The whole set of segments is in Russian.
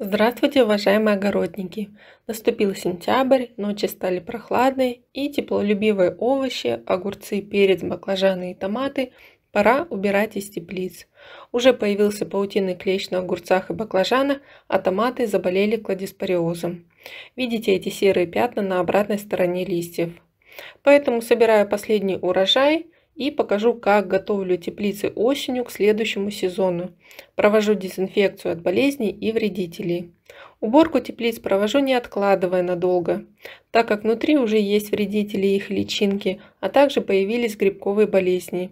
Здравствуйте, уважаемые огородники! Наступил сентябрь, ночи стали прохладные и теплолюбивые овощи, огурцы, перец, баклажаны и томаты пора убирать из теплиц. Уже появился паутинный клещ на огурцах и баклажанах, а томаты заболели кладиспориозом. Видите эти серые пятна на обратной стороне листьев. Поэтому, собираю последний урожай, и покажу, как готовлю теплицы осенью к следующему сезону. Провожу дезинфекцию от болезней и вредителей. Уборку теплиц провожу не откладывая надолго, так как внутри уже есть вредители и их личинки, а также появились грибковые болезни.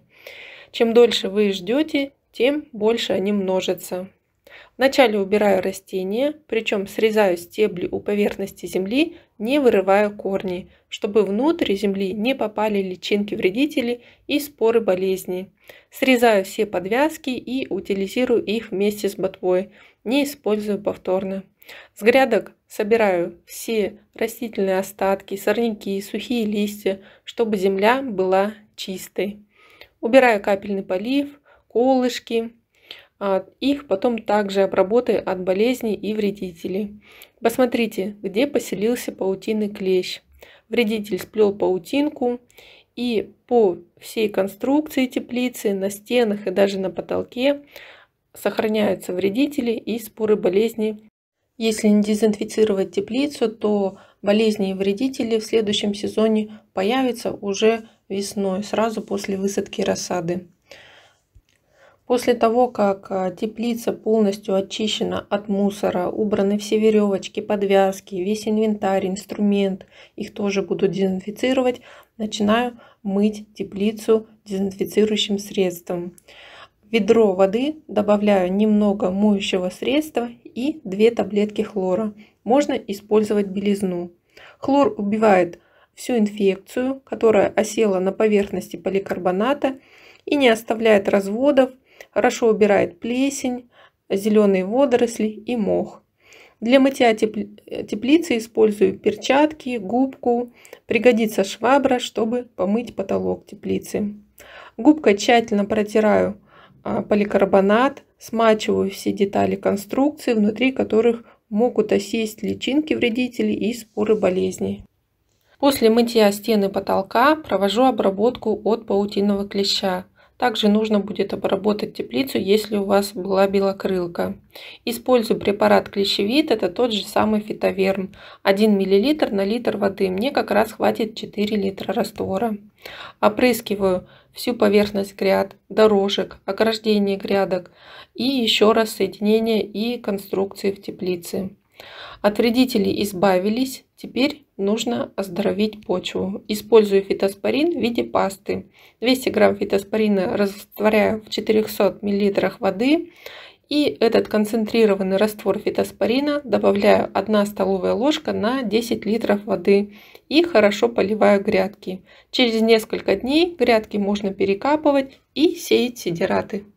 Чем дольше вы ждете, тем больше они множатся. Вначале убираю растения, причем срезаю стебли у поверхности земли, не вырывая корни, чтобы внутрь земли не попали личинки вредителей и споры болезней. Срезаю все подвязки и утилизирую их вместе с ботвой, не использую повторно. С грядок собираю все растительные остатки, сорняки, сухие листья, чтобы земля была чистой. Убираю капельный полив, колышки, а их потом также обработай от болезней и вредителей. Посмотрите, где поселился паутинный клещ. Вредитель сплел паутинку и по всей конструкции теплицы, на стенах и даже на потолке сохраняются вредители и споры болезней. Если не дезинфицировать теплицу, то болезни и вредители в следующем сезоне появятся уже весной, сразу после высадки рассады. После того, как а, теплица полностью очищена от мусора, убраны все веревочки, подвязки, весь инвентарь, инструмент, их тоже буду дезинфицировать, начинаю мыть теплицу дезинфицирующим средством. В ведро воды добавляю немного моющего средства и 2 таблетки хлора. Можно использовать белизну. Хлор убивает всю инфекцию, которая осела на поверхности поликарбоната и не оставляет разводов, Хорошо убирает плесень, зеленые водоросли и мох. Для мытья теплицы использую перчатки, губку. Пригодится швабра, чтобы помыть потолок теплицы. Губкой тщательно протираю а, поликарбонат, смачиваю все детали конструкции, внутри которых могут осесть личинки вредителей и споры болезней. После мытья стены потолка провожу обработку от паутинного клеща. Также нужно будет обработать теплицу, если у вас была белокрылка. Использую препарат клещевит, это тот же самый фитоверм. 1 мл на литр воды, мне как раз хватит 4 литра раствора. Опрыскиваю всю поверхность гряд, дорожек, ограждение грядок и еще раз соединение и конструкции в теплице. От вредителей избавились, теперь нужно оздоровить почву. Использую фитоспорин в виде пасты. 200 грамм фитоспорина растворяю в 400 мл воды и этот концентрированный раствор фитоспорина добавляю 1 столовая ложка на 10 литров воды и хорошо поливаю грядки. Через несколько дней грядки можно перекапывать и сеять сидераты.